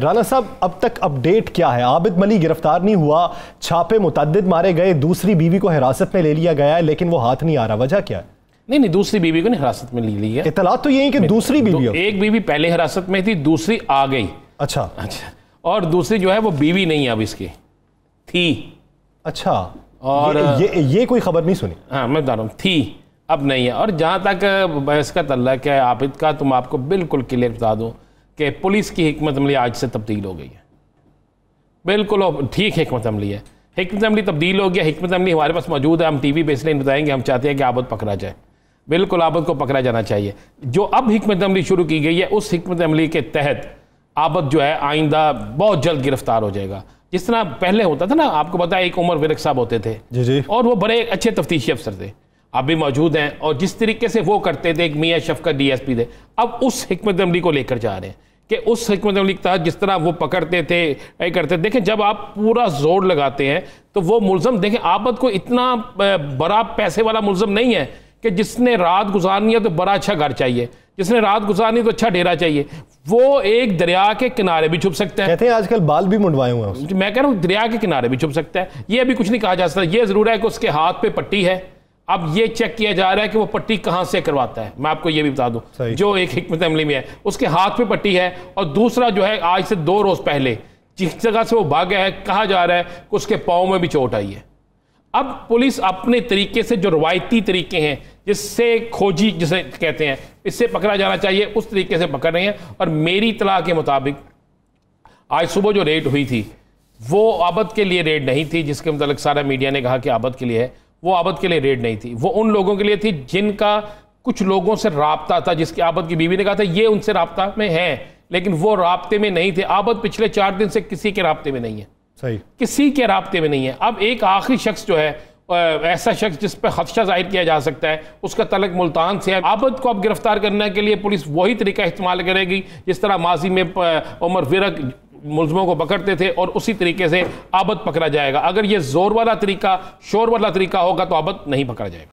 राना साहब अब तक अपडेट क्या है आबिद मली गिरफ्तार नहीं हुआ छापे मुतद मारे गए दूसरी बीवी को हिरासत में ले लिया गया है लेकिन वो हाथ नहीं आ रहा वजह क्या है नहीं नहीं दूसरी बीवी को नहीं हिरासत में ले लिया इतला तो यही कि दूसरी तो बीवी एक बीवी पहले हिरासत में थी दूसरी आ गई अच्छा अच्छा और दूसरी जो है वो बीवी नहीं अब इसकी थी अच्छा और ये, ये, ये कोई खबर नहीं सुनी हाँ मैं बता रहा हूँ थी अब नहीं है और जहाँ तक इसका तल्ला क्या है आबिद का तुम आपको बिल्कुल क्लियर बता दूँ कि पुलिस की हमत अमली आज से तब्दील हो गई है बिल्कुल ठीक हमत अमली है हमत अमली तब्दील हो गया हमत अमली हमारे पास मौजूद है हम टी वी बेचने बताएंगे हम चाहते हैं कि आबद पकड़ा जाए बिल्कुल आबद को पकड़ा जाना चाहिए जो अब हमत अमली शुरू की गई है उस हमत अमली के तहत आबद जो है आइंदा बहुत जल्द गिरफ्तार हो जाएगा जिस तरह पहले होता था ना आपको पता है एक उमर विरक साहब होते थे जी जी और वो बड़े अच्छे तफ्तीशी अफसर थे आप भी मौजूद हैं और जिस तरीके से वो करते थे एक मियाँ शफकत डी एस पी थे अब उस हमत अमली को लेकर जा रहे हैं कि उस हमत अमली के तहत जिस तरह वो पकड़ते थे ये करते देखें जब आप पूरा जोर लगाते हैं तो वो मुलम देखें आपद को इतना बड़ा पैसे वाला मुलम नहीं है कि जिसने रात गुजारनी है तो बड़ा अच्छा घर चाहिए जिसने रात गुजारनी तो अच्छा डेरा चाहिए वो एक दरिया के किनारे भी छुप सकता है कहते हैं आजकल बाल भी मुंडवाए हुए हैं मैं कह रहा हूँ दरिया के किनारे भी छुप सकता है ये अभी कुछ नहीं कहा जा सकता ये ज़रूर है कि उसके हाथ पे पट्टी है अब ये चेक किया जा रहा है कि वो पट्टी कहाँ से करवाता है मैं आपको ये भी बता दूं जो एक हिकमत अमली में है उसके हाथ में पट्टी है और दूसरा जो है आज से दो रोज़ पहले जिस जगह से वो गया है कहा जा रहा है कि उसके पाओ में भी चोट आई है अब पुलिस अपने तरीके से जो रवायती तरीके हैं जिससे खोजी जिसे कहते हैं इससे पकड़ा जाना चाहिए उस तरीके से पकड़ रहे हैं और मेरी इतला के मुताबिक आज सुबह जो रेड हुई थी वो आबद के लिए रेड नहीं थी जिसके मतलब सारा मीडिया ने कहा कि आबद के लिए है वो आबद के लिए रेड नहीं थी वो उन लोगों के लिए थी जिनका कुछ लोगों से रबता था जिसकी आबद की बीवी ने कहा था ये उनसे रबता में है लेकिन वो रबते में नहीं थे आबद पिछले चार दिन से किसी के रबते में नहीं है सही किसी के रबते में नहीं है अब एक आखिरी शख्स जो है ऐसा शख्स जिस पर खदशा जाहिर किया जा सकता है उसका तलक मुल्तान से है आबद को अब गिरफ्तार करने के लिए पुलिस वही तरीका इस्तेमाल करेगी जिस तरह माजी में उमर विरक मुलजमों को पकड़ते थे और उसी तरीके से आबद पकड़ा जाएगा अगर ये जोर वाला तरीका शोर वाला तरीका होगा तो आबद नहीं पकड़ा जाएगा